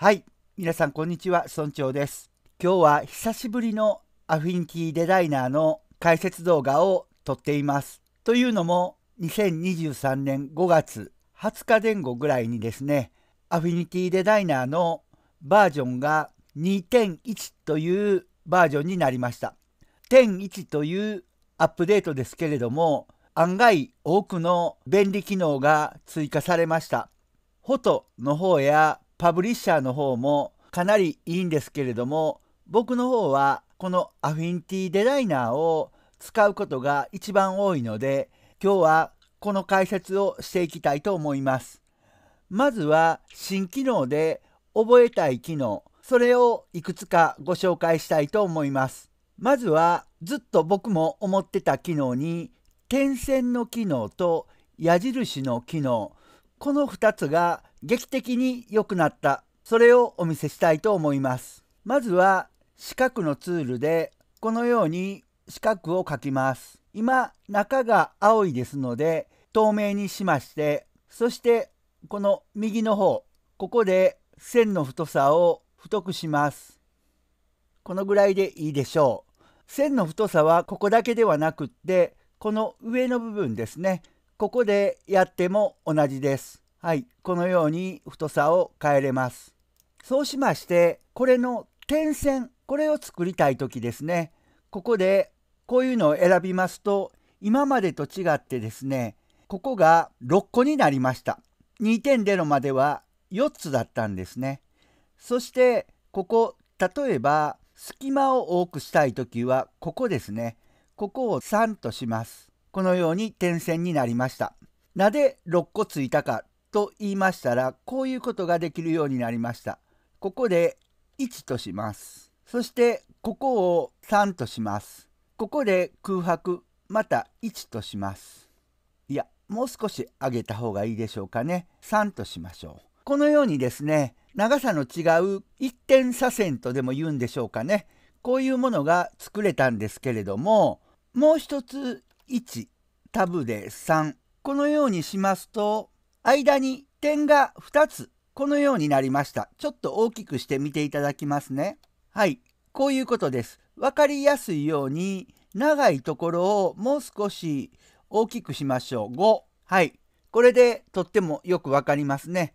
はい皆さんこんにちは村長です今日は久しぶりのアフィニティデザイナーの解説動画を撮っていますというのも2023年5月20日前後ぐらいにですねアフィニティデザイナーのバージョンが2.1というバージョンになりました1.1というアップデートですけれども案外多くの便利機能が追加されました。フォトの方やパブリッシャーの方もかなりいいんですけれども僕の方はこのアフィンティデザイナーを使うことが一番多いので今日はこの解説をしていきたいと思います。まずは新機能で覚えたい機能それをいくつかご紹介したいと思います。まずはずっと僕も思ってた機能に点線の機能と矢印の機能この2つが劇的に良くなった、それをお見せしたいと思います。まずは四角のツールでこのように四角を描きます。今中が青いですので透明にしましてそしてこの右の方ここで線の太さを太くします。このぐらいでいいでしょう。線の太さはここだけではなくってこの上の部分ですねここでやっても同じです。はい、このように太さを変えれます。そうしまして、これの点線、これを作りたい時ですね。ここでこういうのを選びますと、今までと違ってですね、ここが6個になりました。2.0までは4つだったんですね。そして、ここ、例えば、隙間を多くしたい時は、ここですね。ここを3とします。このように点線になりました。なぜ6個ついたかと言いましたらこういうことができるようになりました。ここで1とします。そしてここを3とします。ここで空白また1とします。いやもう少し上げた方がいいでしょうかね。3としましょう。このようにですね長さの違う一点左遷とでも言うんでしょうかねこういうものが作れたんですけれどももう一つ1タブで3このようにしますと間に点が2つこのようになりましたちょっと大きくしてみていただきますねはいこういうことです分かりやすいように長いところをもう少し大きくしましょう5はいこれでとってもよく分かりますね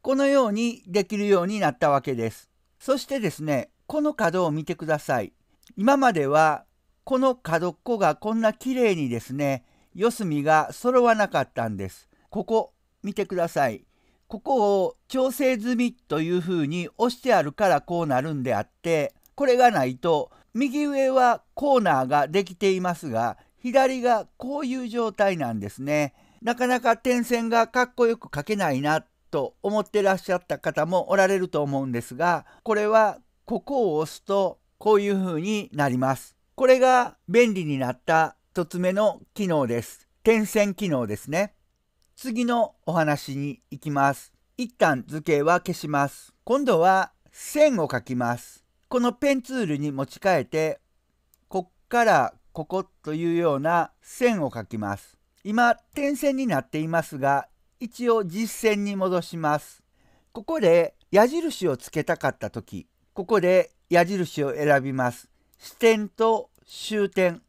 このようにできるようになったわけですそしてですねこの角を見てください今まではこの角っこがこんな綺麗にですね四隅が揃わなかったんですここ見てください。ここを調整済みというふうに押してあるからこうなるんであって、これがないと右上はコーナーができていますが、左がこういう状態なんですね。なかなか点線がかっこよく描けないなと思ってらっしゃった方もおられると思うんですが、これはここを押すとこういうふうになります。これが便利になった1つ目の機能です。点線機能ですね。次のお話に行きます。一旦図形は消します。今度は線を描きます。このペンツールに持ち替えて、こっからここというような線を描きます。今、点線になっていますが、一応実線に戻します。ここで矢印をつけたかった時、ここで矢印を選びます。支点と終点。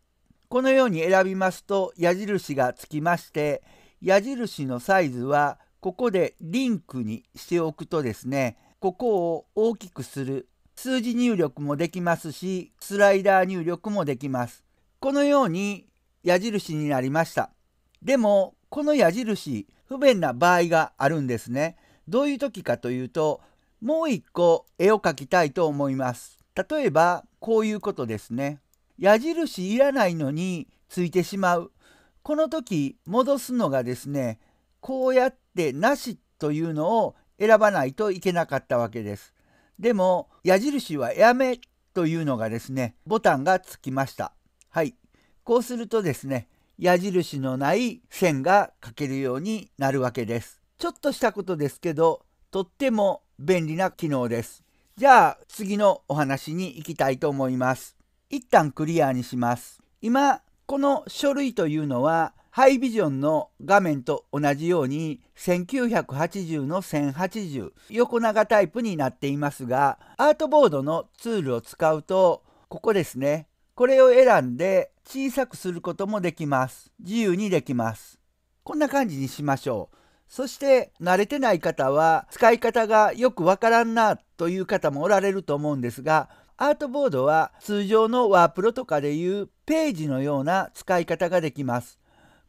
このように選びますと矢印がつきまして、矢印のサイズはここでリンクにしておくとですねここを大きくする数字入力もできますしスライダー入力もできますこのように矢印になりましたでもこの矢印不便な場合があるんですねどういう時かというともう一個絵を描きたいと思います例えばこういうことですね矢印いらないのについてしまうこの時戻すのがですねこうやって「なし」というのを選ばないといけなかったわけです。でも矢印は「やめ」というのがですねボタンがつきました。はいこうするとですね矢印のない線が書けるようになるわけです。ちょっとしたことですけどとっても便利な機能です。じゃあ次のお話に行きたいと思います。一旦クリアにします。今この書類というのはハイビジョンの画面と同じように1980の1080横長タイプになっていますがアートボードのツールを使うとここですねこれを選んで小さくすることもできます自由にできますこんな感じにしましょうそして慣れてない方は使い方がよくわからんなという方もおられると思うんですがアートボードは通常のワープロとかでいうページのような使い方ができます。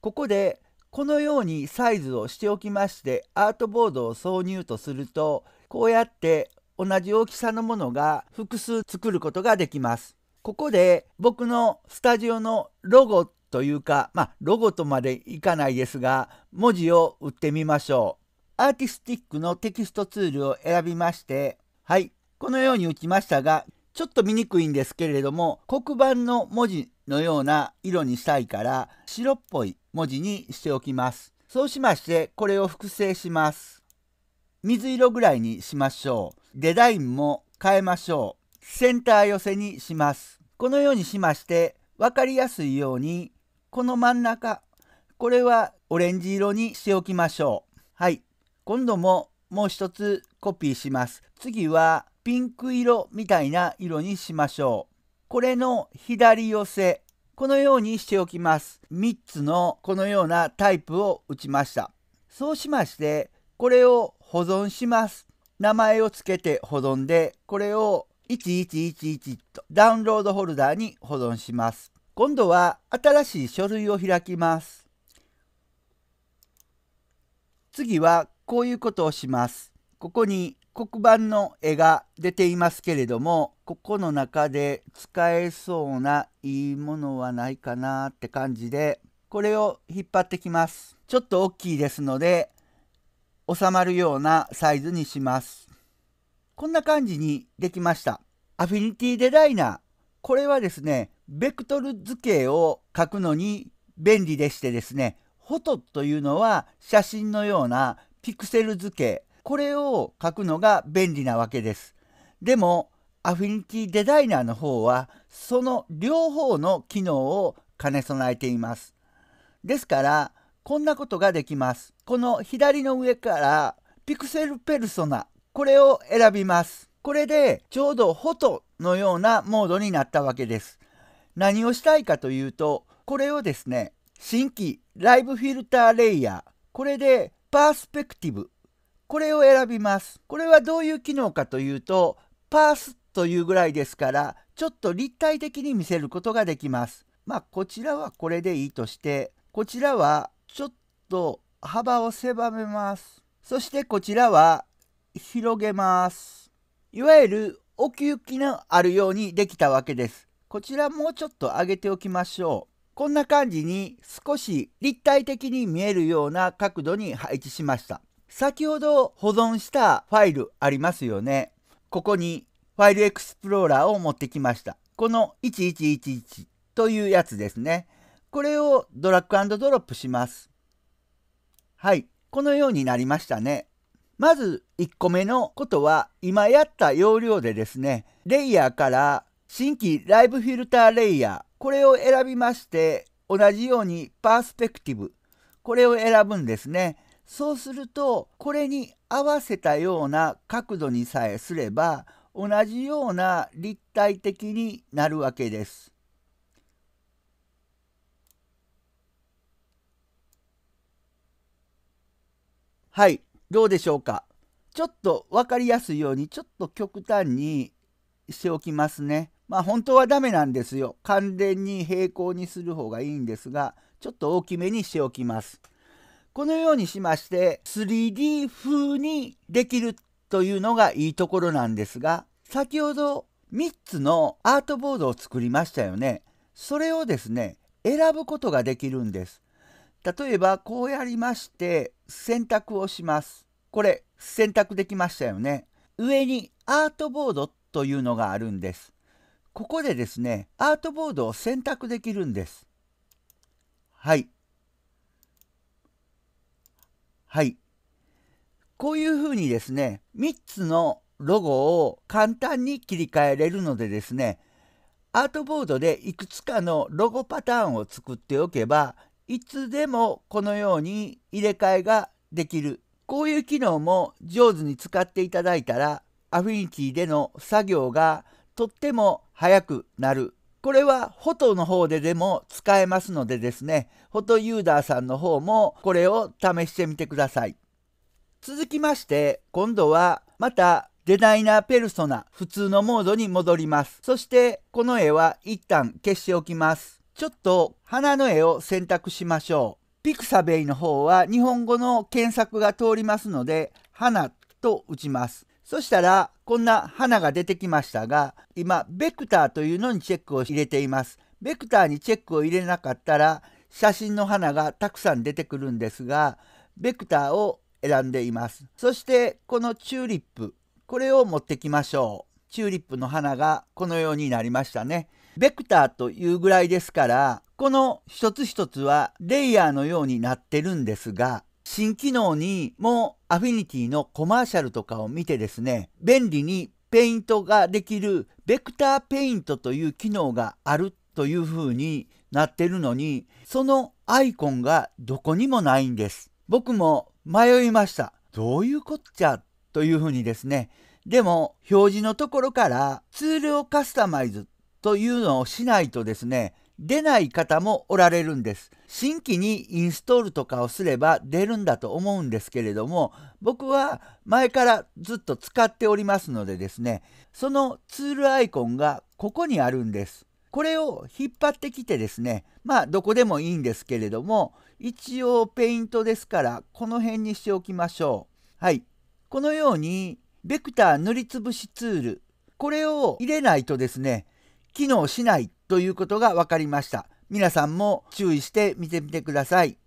ここでこのようにサイズをしておきましてアートボードを挿入とするとこうやって同じ大きさのものが複数作ることができます。ここで僕のスタジオのロゴというかまあロゴとまでいかないですが文字を打ってみましょう。アーティスティックのテキストツールを選びましてはいこのように打ちましたがちょっと見にくいんですけれども黒板の文字のような色にしたいから白っぽい文字にしておきます。そうしましてこれを複製します。水色ぐらいにしましょう。デザインも変えましょう。センター寄せにします。このようにしまして分かりやすいようにこの真ん中これはオレンジ色にしておきましょう。はい。今度ももう一つコピーします。次はピンク色みたいな色にしましょう。これの左寄せ、このようにしておきます。3つのこのようなタイプを打ちました。そうしまして、これを保存します。名前を付けて保存で、これを1111とダウンロードホルダーに保存します。今度は新しい書類を開きます。次はこういうことをします。ここに黒板の絵が出ていますけれどもここの中で使えそうないいものはないかなって感じでこれを引っ張ってきますちょっと大きいですので収まるようなサイズにしますこんな感じにできましたアフィニティデザイナーこれはですねベクトル図形を書くのに便利でしてですねフォトというのは写真のようなピクセル図形これを書くのが便利なわけです。でもアフィニティデザイナーの方はその両方の機能を兼ね備えています。ですからこんなことができます。この左の上からピクセルペルソナこれを選びます。これでちょうどフォトのようなモードになったわけです。何をしたいかというとこれをですね新規ライブフィルターレイヤーこれでパースペクティブこれを選びます。これはどういう機能かというと、パースというぐらいですから、ちょっと立体的に見せることができます。まあ、こちらはこれでいいとして、こちらはちょっと幅を狭めます。そしてこちらは広げます。いわゆる奥行きのあるようにできたわけです。こちらもうちょっと上げておきましょう。こんな感じに少し立体的に見えるような角度に配置しました。先ほど保存したファイルありますよね。ここにファイルエクスプローラーを持ってきました。この1111というやつですね。これをドラッグドロップします。はい、このようになりましたね。まず1個目のことは今やった要領でですね、レイヤーから新規ライブフィルターレイヤー、これを選びまして、同じようにパースペクティブ、これを選ぶんですね。そうするとこれに合わせたような角度にさえすれば同じような立体的になるわけです。はい、どうでしょうか。ちょっと分かりやすいようにちょっと極端にしておきますね。まあ本当はダメなんですよ。完全に平行にする方がいいんですが、ちょっと大きめにしておきます。このようにしまして 3D 風にできるというのがいいところなんですが先ほど3つのアートボードを作りましたよね。それをですね選ぶことができるんです。例えばこうやりまして選択をします。これ選択できましたよね。上にアートボードというのがあるんです。ここでですねアートボードを選択できるんです。はい。はい。こういうふうにですね、3つのロゴを簡単に切り替えれるのでですね、アートボードでいくつかのロゴパターンを作っておけば、いつでもこのように入れ替えができる。こういう機能も上手に使っていただいたら、アフィニティでの作業がとっても早くなるこれはフォトの方ででも使えますのでですね、フォトユーダーさんの方もこれを試してみてください。続きまして、今度はまたデザイナーペルソナ、普通のモードに戻ります。そしてこの絵は一旦消しておきます。ちょっと花の絵を選択しましょう。ピクサベイの方は日本語の検索が通りますので、花と打ちます。そしたら、こんな花が出てきましたが、今、ベクターというのにチェックを入れています。ベクターにチェックを入れなかったら、写真の花がたくさん出てくるんですが、ベクターを選んでいます。そして、このチューリップ、これを持ってきましょう。チューリップの花がこのようになりましたね。ベクターというぐらいですから、この一つ一つはレイヤーのようになってるんですが、新機能にもアフィニティのコマーシャルとかを見てですね、便利にペイントができるベクターペイントという機能があるというふうになってるのに、そのアイコンがどこにもないんです。僕も迷いました。どういうこっちゃというふうにですね。でも表示のところからツールをカスタマイズというのをしないとですね、出ない方もおられるんです。新規にインストールとかをすれば出るんだと思うんですけれども、僕は前からずっと使っておりますのでですね、そのツールアイコンがここにあるんです。これを引っ張ってきてですね、まあどこでもいいんですけれども、一応ペイントですからこの辺にしておきましょう。はい。このように、ベクター塗りつぶしツール、これを入れないとですね、機能しないということが分かりました。皆さんも注意して見てみてください。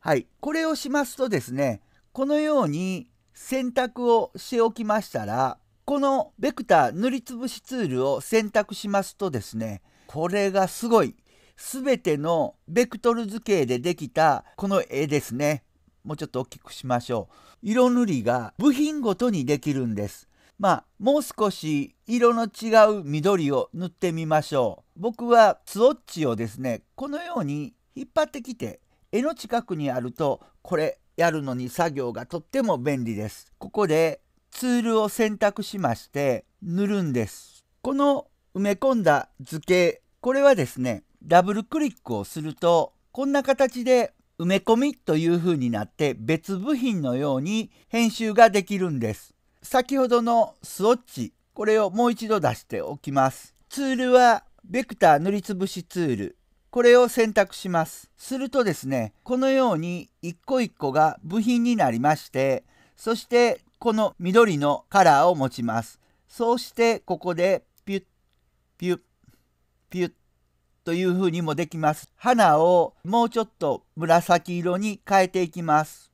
はい、これをしますとですね、このように選択をしておきましたら、このベクター塗りつぶしツールを選択しますとですね、これがすごい。全てのベクトル図形でできたこの絵ですね。もうちょっと大きくしましょう。色塗りが部品ごとにできるんです。まあもう少し色の違う緑を塗ってみましょう僕はツウォッチをですねこのように引っ張ってきて絵の近くにあるとこれやるのに作業がとっても便利ですここでツールを選択しまして塗るんですこの埋め込んだ図形これはですねダブルクリックをするとこんな形で埋め込みという風になって別部品のように編集ができるんです先ほどのスウォッチ、これをもう一度出しておきます。ツールはベクター塗りつぶしツール。これを選択します。するとですね、このように一個一個が部品になりまして、そしてこの緑のカラーを持ちます。そうしてここでピュッ、ピュッ、ピュッという風にもできます。花をもうちょっと紫色に変えていきます。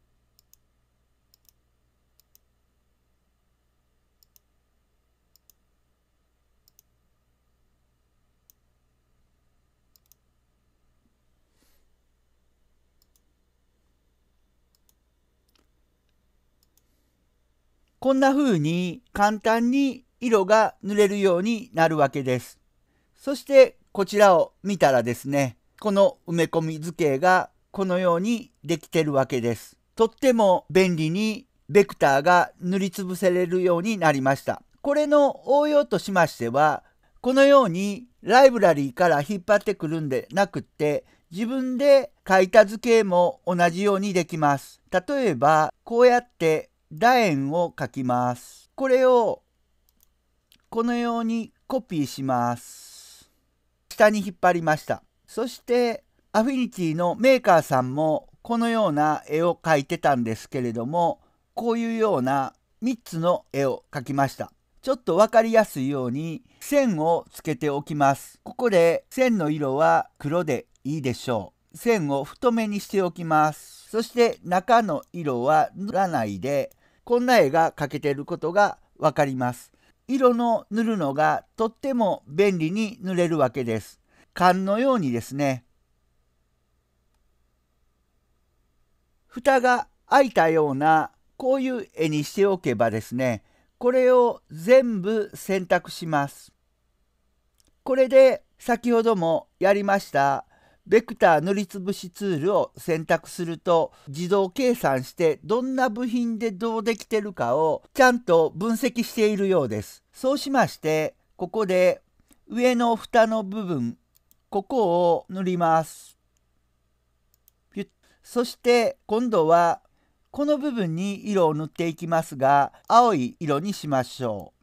こんな風に簡単に色が塗れるようになるわけです。そしてこちらを見たらですね、この埋め込み図形がこのようにできてるわけです。とっても便利にベクターが塗りつぶせれるようになりました。これの応用としましては、このようにライブラリーから引っ張ってくるんでなくって、自分で書いた図形も同じようにできます。例えば、こうやって楕円を描きます。これをこのようにコピーします。下に引っ張りました。そしてアフィニティのメーカーさんもこのような絵を描いてたんですけれどもこういうような3つの絵を描きました。ちょっと分かりやすいように線をつけておきます。ここで線の色は黒でいいでしょう。線を太めにしておきます。そして中の色は塗らないでこんな絵が描けていることがわかります。色の塗るのがとっても便利に塗れるわけです。缶のようにですね。蓋が開いたようなこういう絵にしておけばですね、これを全部選択します。これで先ほどもやりましたベクター塗りつぶしツールを選択すると自動計算してどんな部品でどうできてるかをちゃんと分析しているようです。そうしましてここで上の蓋の部分ここを塗ります。そして今度はこの部分に色を塗っていきますが青い色にしましょう。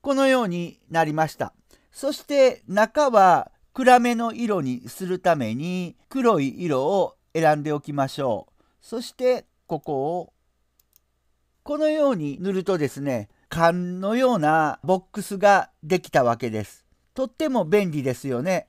このようになりました。そして中は暗めの色にするために黒い色を選んでおきましょう。そしてここをこのように塗るとですね缶のようなボックスができたわけです。とっても便利ですよね。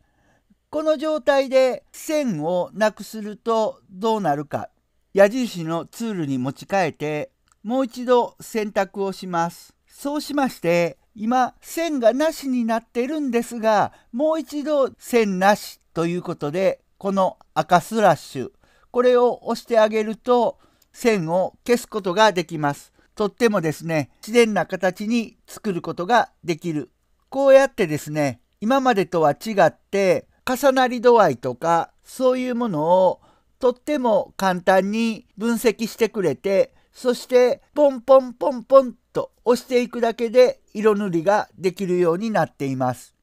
この状態で線をなくするとどうなるか矢印のツールに持ち替えてもう一度選択をします。そうしまして今線がなしになってるんですがもう一度線なしということでこの赤スラッシュこれを押してあげると線を消すことができます。とってもですね自然な形に作ることができる。こうやってですね今までとは違って重なり度合いとかそういうものをとっても簡単に分析してくれてそしてポンポンポンポンと押していくだけで色塗りができるようになっています。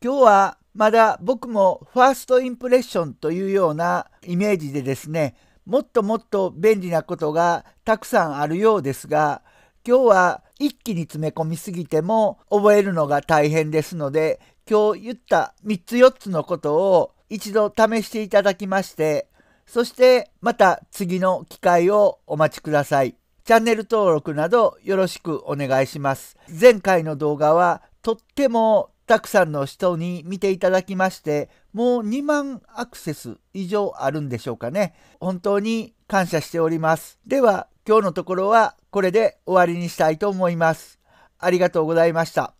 今日はまだ僕もファーストインプレッションというようなイメージでですね、もっともっと便利なことがたくさんあるようですが、今日は一気に詰め込みすぎても覚えるのが大変ですので、今日言った3つ4つのことを一度試していただきまして、そしてまた次の機会をお待ちください。チャンネル登録などよろしくお願いします。前回の動画はとってもたくさんの人に見ていただきまして、もう2万アクセス以上あるんでしょうかね。本当に感謝しております。では、今日のところはこれで終わりにしたいと思います。ありがとうございました。